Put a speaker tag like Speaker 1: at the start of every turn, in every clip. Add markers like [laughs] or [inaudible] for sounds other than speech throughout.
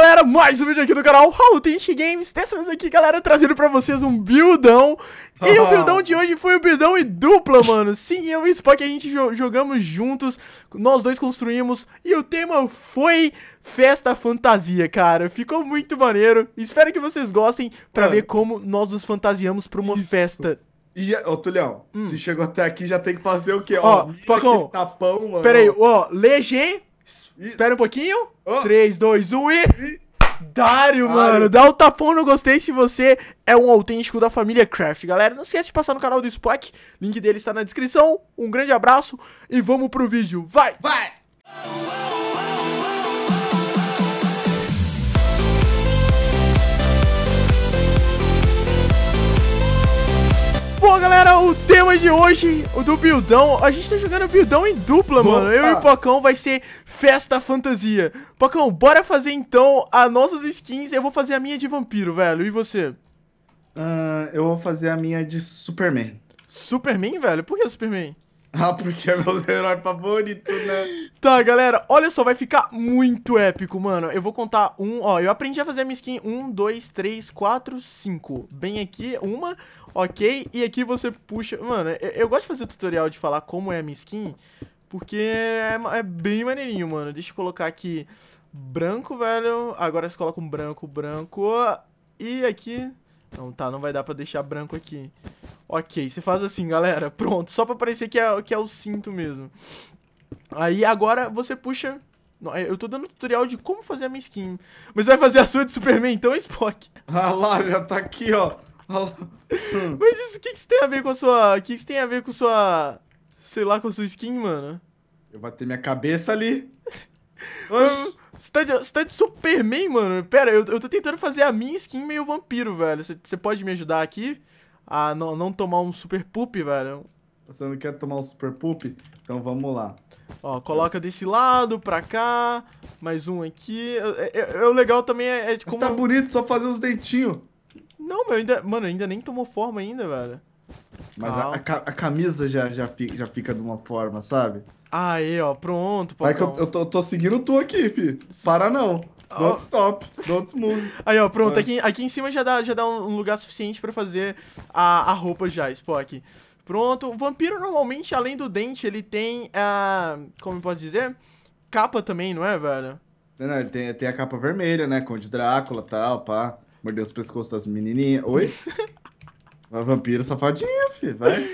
Speaker 1: galera, mais um vídeo aqui do canal Halutensky Games Dessa vez aqui, galera, trazendo pra vocês um buildão E o [laughs] buildão de hoje foi o buildão e dupla, mano Sim, eu e o Spock, a gente jogamos juntos Nós dois construímos E o tema foi festa fantasia, cara Ficou muito maneiro Espero que vocês gostem pra ver como nós nos fantasiamos pra uma Isso. festa e, ô, Tulião, hum. se chegou até aqui, já tem que fazer o quê? Ó, ó Pacão, [laughs]
Speaker 2: tapão, mano. Pera aí,
Speaker 1: ó, legê Espera um pouquinho. Oh. 3, 2, 1 e. Dário, mano, dá um tapão no gostei se você é um autêntico da família Craft, galera. Não esquece de passar no canal do Spock, link dele está na descrição. Um grande abraço e vamos pro vídeo. Vai! Vai! Bom, galera, o tema de hoje, o do buildão, a gente tá jogando buildão em dupla, Opa. mano. Eu e o Pacão vai ser festa fantasia. Pacão, bora fazer então as nossas skins. Eu vou fazer a minha de vampiro, velho. E você? Uh, eu vou fazer a minha de Superman. Superman, velho? Por que Superman? [laughs] Ah, porque é meu herói favorito, né? Tá, galera, olha só, vai ficar muito épico, mano. Eu vou contar um, ó, eu aprendi a fazer a minha skin Um, dois, três, quatro, cinco. Bem aqui, uma, ok, e aqui você puxa... Mano, eu, eu gosto de fazer tutorial de falar como é a minha skin, porque é, é bem maneirinho, mano. Deixa eu colocar aqui branco, velho. Agora você coloca um branco, branco, e aqui... Não, tá, não vai dar pra deixar branco aqui. Ok, você faz assim, galera. [laughs] Pronto, só pra parecer que é, que é o cinto mesmo. Aí agora você puxa... Eu tô dando tutorial de como fazer a minha skin. Mas vai fazer a sua de Superman, então, é Spock? [laughs] Ah lá, já tá aqui, ó. Ah hum. Mas isso, o que, que isso tem a ver com a sua... O que, que isso tem a ver com a sua... Sei lá, com a sua skin, mano? Eu bati minha cabeça ali. [laughs] Você tá, de, você tá de Superman, mano? Pera, eu, eu tô tentando fazer a minha skin meio vampiro, velho. Você, você pode me ajudar aqui? a não, não tomar um super poop, velho. Você não quer tomar um super poop? Então vamos lá. Ó, coloca desse lado pra cá, mais um aqui. O legal também é, é de como... Mas tá bonito, só fazer os dentinhos. Não, meu, ainda... Mano, ainda nem tomou forma ainda, velho.
Speaker 2: Mas a, a, a, camisa já, já, fica, já fica de uma forma, sabe?
Speaker 1: Aí, ó, pronto, pô. Vai que eu,
Speaker 2: eu, tô, eu tô seguindo tu aqui, fi. Para não. Don't oh.
Speaker 1: stop, don't move. Aí, ó, pronto. É. Aqui, aqui em cima já dá, já dá um lugar suficiente pra fazer a, a roupa já, Spock. Pronto. O vampiro, normalmente, além do dente, ele tem a... Ah, como eu posso dizer? Capa também, não é, velho? Não, não, ele tem, tem a capa
Speaker 2: vermelha, né? Com de Drácula e tal, pá. Mordeu os pescoços das menininhas. Oi? [laughs] vampiro safadinho, filho, vai.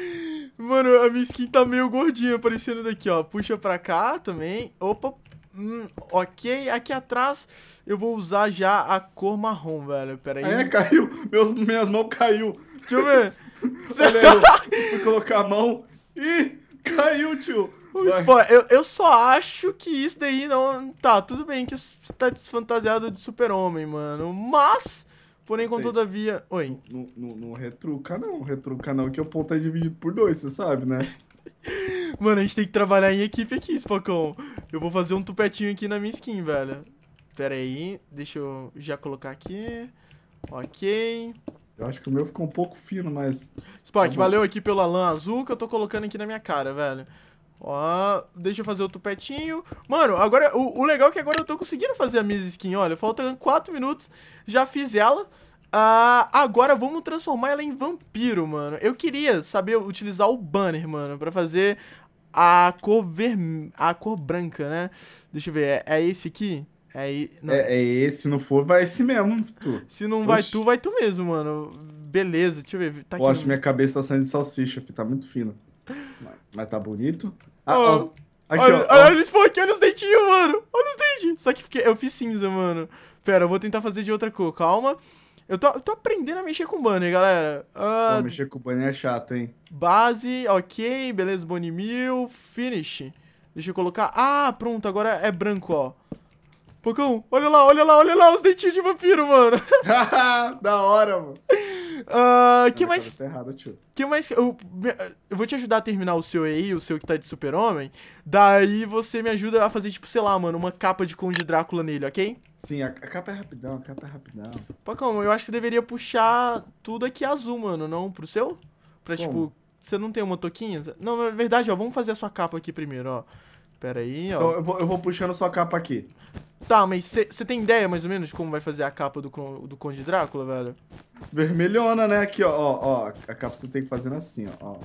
Speaker 1: Mano, a minha skin tá meio gordinha aparecendo daqui, ó. Puxa pra cá também. Opa, Hum, ok, aqui atrás eu vou usar já a cor marrom, velho. Pera aí. É, caiu. Meus, minhas mãos caiu. Deixa eu ver. [laughs] Olha, eu fui colocar a mão e caiu, tio. Spoiler, eu, eu só acho que isso daí não. Tá, tudo bem que você tá desfantasiado de super-homem, mano. Mas, porém, com todavia. Oi. não retruca,
Speaker 2: não. Retruca, não, que o ponto é dividido por dois, você sabe, né?
Speaker 1: Mano, a gente tem que trabalhar em equipe aqui, Spocão. Eu vou fazer um tupetinho aqui na minha skin, velho. Pera aí, deixa eu já colocar aqui. Ok.
Speaker 2: Eu acho que o meu ficou um pouco fino,
Speaker 1: mas... Spock, tá valeu aqui pelo lã azul que eu tô colocando aqui na minha cara, velho. Ó, deixa eu fazer o tupetinho. Mano, agora o, o legal é que agora eu tô conseguindo fazer a minha skin, olha. Faltam 4 minutos, já fiz ela. Ah, agora vamos transformar ela em vampiro, mano. Eu queria saber utilizar o banner, mano, pra fazer a cor ver A cor branca, né? Deixa eu ver, é, é esse aqui? É, é, é,
Speaker 2: esse, se não for, vai esse mesmo, tu. Se não Oxi. vai tu,
Speaker 1: vai tu mesmo, mano. Beleza, deixa eu ver. Tá Poxa, minha
Speaker 2: cabeça tá saindo de salsicha, filho, tá muito fina. Mas tá bonito.
Speaker 1: Ah, oh. ó, Aqui, olha, ó, olha, ó. Aqui, olha os dentinhos, mano. Olha os dentinhos. Só que eu fiz cinza, mano. Pera, eu vou tentar fazer de outra cor. Calma. Eu tô, tô aprendendo a mexer com banner, galera. Uh, Pô, mexer com banner
Speaker 2: é chato, hein?
Speaker 1: Base, ok, beleza, Bonnie Mill, finish. Deixa eu colocar... Ah, pronto, agora é branco, ó. Pocão, olha lá, olha lá, olha lá os dentinhos de vampiro, mano. [laughs] da hora, mano. Uh, que, mais, tá errado, tio. que mais. Eu, eu vou te ajudar a terminar o seu aí, o seu que tá de super-homem. Daí você me ajuda a fazer, tipo, sei lá, mano, uma capa de Conde Drácula nele, ok? Sim, a, a
Speaker 2: capa é rapidão, a capa é rapidão.
Speaker 1: calma eu acho que deveria puxar tudo aqui azul, mano, não? Pro seu? Pra, tipo, Como? tipo, você não tem uma toquinha? Não, na verdade, ó, vamos fazer a sua capa aqui primeiro, ó. Pera aí, ó. Então eu vou,
Speaker 2: eu vou puxando sua capa aqui.
Speaker 1: Tá, mas você tem ideia mais ou menos de como vai fazer a capa do, do Conde Drácula, velho? Vermelhona, né? Aqui, ó, ó,
Speaker 2: ó. A capa você tem que fazer assim, ó.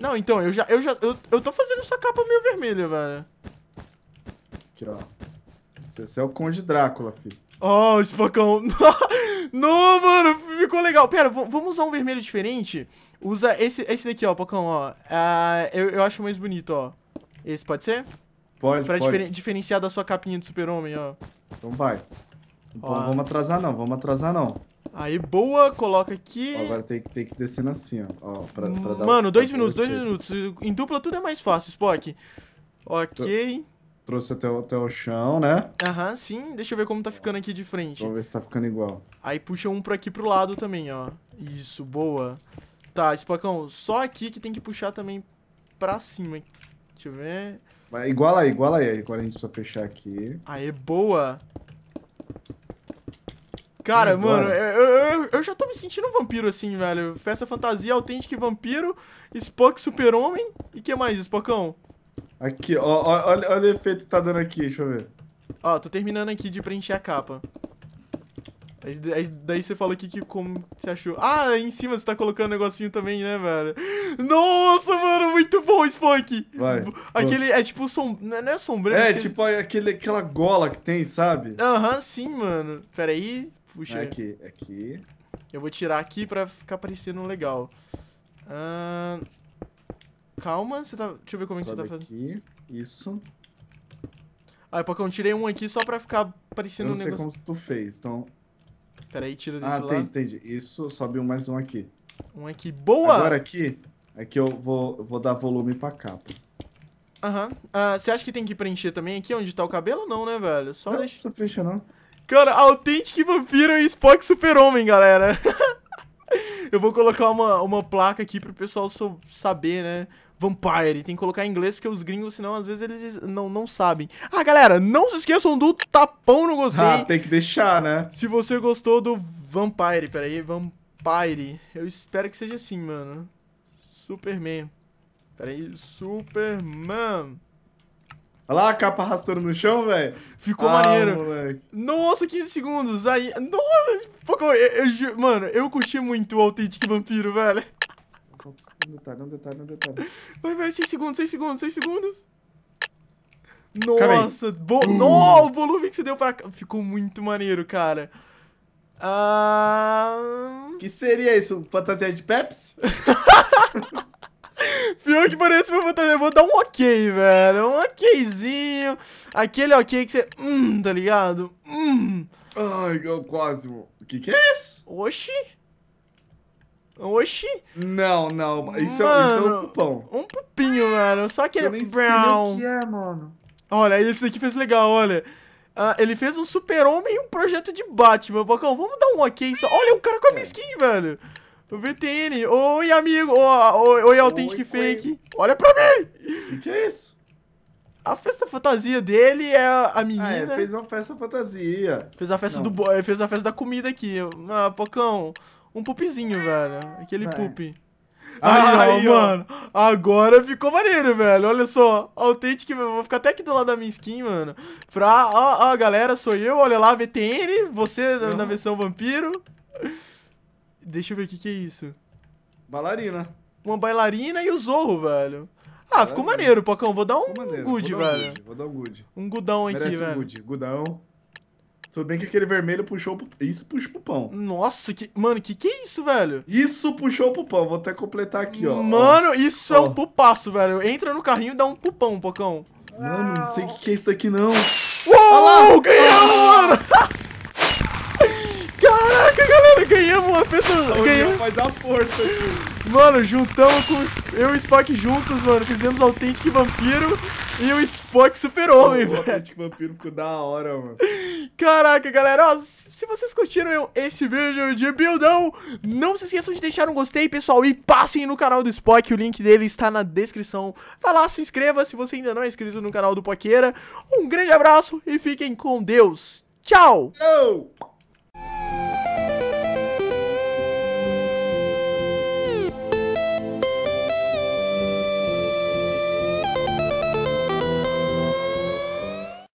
Speaker 1: Não, então, eu já, eu já, eu, eu tô fazendo sua capa meio vermelha, velho.
Speaker 2: Aqui, ó. Esse é o Conde Drácula, filho.
Speaker 1: Ó, oh, [laughs] esse Não, mano, ficou legal. Pera, vamos usar um vermelho diferente? Usa esse, esse daqui, ó, Pocão, ó. Ah, eu, eu acho mais bonito, ó. Esse pode ser? Pode, pra pode. Diferen diferenciar da sua capinha de super-homem, ó.
Speaker 2: Então vai. Não ó. vamos atrasar não, vamos atrasar não.
Speaker 1: Aí, boa, coloca aqui.
Speaker 2: Ó, agora tem que, tem que descendo assim, ó. ó pra, pra dar Mano, dois minutos, dois minutos.
Speaker 1: Em dupla tudo é mais fácil, Spock. Ok. Tô...
Speaker 2: Trouxe até o, até o chão, né?
Speaker 1: Aham, uhum, sim. Deixa eu ver como tá ficando aqui de frente. Vamos ver se
Speaker 2: tá ficando igual.
Speaker 1: Aí puxa um pra aqui pro lado também, ó. Isso, boa. Tá, Spockão só aqui que tem que puxar também pra cima. Deixa eu ver.
Speaker 2: Vai, iguala aí, iguala aí. Agora a gente precisa fechar aqui.
Speaker 1: Aê, boa. Cara, mano, eu, eu, eu, já tô me sentindo vampiro assim, velho. Festa fantasia, autêntica vampiro, Spock super-homem. E que mais, Spockão?
Speaker 2: Aqui, ó, ó, olha, olha o efeito que tá dando aqui, deixa eu ver.
Speaker 1: Ó, tô terminando aqui de preencher a capa. Aí, daí você fala aqui que como você achou. Ah, aí em cima você tá colocando um negocinho também, né, velho? Nossa, mano, muito bom, Spunk! Vai. Aquele, é tipo, som, não é sombreiro? É, tipo é aquele, aquela
Speaker 2: gola que tem, sabe?
Speaker 1: Aham, uhum, sim, mano. Pera aí, puxa. Aqui, aqui. Eu vou tirar aqui pra ficar parecendo legal. Ah, calma, você tá... Deixa eu ver como é que você tá fazendo. aqui, isso. Ah, porque eu tirei um aqui só pra ficar parecendo um negócio. Eu não
Speaker 2: sei como tu fez, então
Speaker 1: Peraí, tira desse ah, lado. Ah,
Speaker 2: entendi, entendi. Isso, sobe um mais um aqui. Um aqui. Boa! Agora aqui, aqui eu vou, vou dar volume pra capa.
Speaker 1: Aham. Ah, você uh, acha que tem que preencher também aqui onde tá o cabelo? Não, né, velho? Só não, deixa... Não, preencher não. Cara, Authentic Vampiro e Spock Super-Homem, galera. [laughs] eu vou colocar uma, uma placa aqui pro pessoal saber, né? Vampire. Tem que colocar em inglês, porque os gringos, senão, às vezes, eles não, não sabem. Ah, galera, não se esqueçam do tapão no gostei. Ah, tem que deixar, né? Se você gostou do Vampire, peraí, Vampire. Eu espero que seja assim, mano. Superman. Peraí, Superman.
Speaker 2: Olha lá a capa arrastando no chão, velho. Ficou ah, maneiro. Moleque.
Speaker 1: Nossa, 15 segundos. Aí. Nossa, tipo, eu, eu, mano, eu curti muito o Authentic Vampiro, velho.
Speaker 2: Um detalhe, um detalhe, um detalhe.
Speaker 1: [laughs] Vai, vai, 6 segundos, 6 segundos, 6 segundos. Nossa, bo... Uh. No, o volume que você deu pra cá. Ficou muito maneiro, cara. Ah... Que seria isso? Fantasia de Pepsi? [laughs] Pior que parece uma fantasia. Eu vou dar um ok, velho. Um okzinho. Aquele ok que você. Hum, tá ligado? Hum. Ai, quase. O que que é isso? Oxi. Oxi! Não, não. Isso, mano, é, isso é um é pupão. Um pupinho, mano. Só que ele é brown. Sei o que é, mano. Olha, esse daqui fez legal, olha. Ah, ele fez um super-homem e um projeto de Batman. Bocão, vamos dar um ok só. Olha, o um cara com a minha é. skin, velho. O VTN. Oi, amigo. Oi, oi Authentic oi, Fake. Olha pra mim. O que, é isso? A festa fantasia dele é a menina. Ah, é, fez uma festa fantasia. Fez a festa do fez a festa da comida aqui. Ah, Pocão, um pupizinho velho. Aquele pup. Aí, Ai, ó, mano. Agora ficou maneiro, velho. Olha só. Autêntico. Vou ficar até aqui do lado da minha skin, mano. Pra. Ó, ó, galera, sou eu. Olha lá, VTN. Você na, na versão vampiro. Deixa eu ver o que, que é isso. Bailarina. Uma bailarina e o Zorro, velho. Ah, bailarina. ficou maneiro, Pocão. Vou dar um good, velho. Vou dar um good. Um gudão Merece aqui, um velho. Good. Gudão. Tudo bem que aquele vermelho puxou pro... Isso puxa pro pão. Nossa, que... Mano, que que é isso, velho? Isso puxou pro pão. Vou até completar aqui, ó. Mano, isso ó. é um pupaço, velho. Entra no carrinho e dá um pupão, Pocão. Mano, não sei o que, que é isso aqui, não. Uou, ganhamos, ah. mano! [laughs] Caraca, galera, ganhamos uma pessoa. Tá ganhamos.
Speaker 2: Faz a força,
Speaker 1: tio. Mano, juntamos com eu e o Spock juntos, mano. Fizemos autêntico vampiro. E o Spock super-homem, velho. O Atlético
Speaker 2: Vampiro ficou da hora, mano.
Speaker 1: Caraca, galera, ó, se vocês curtiram este vídeo de buildão, não se esqueçam de deixar um gostei, pessoal, e passem no canal do Spock, o link dele está na descrição. Vai lá, se inscreva se você ainda não é inscrito no canal do Poqueira. Um grande abraço e fiquem com Deus. Tchau! Tchau.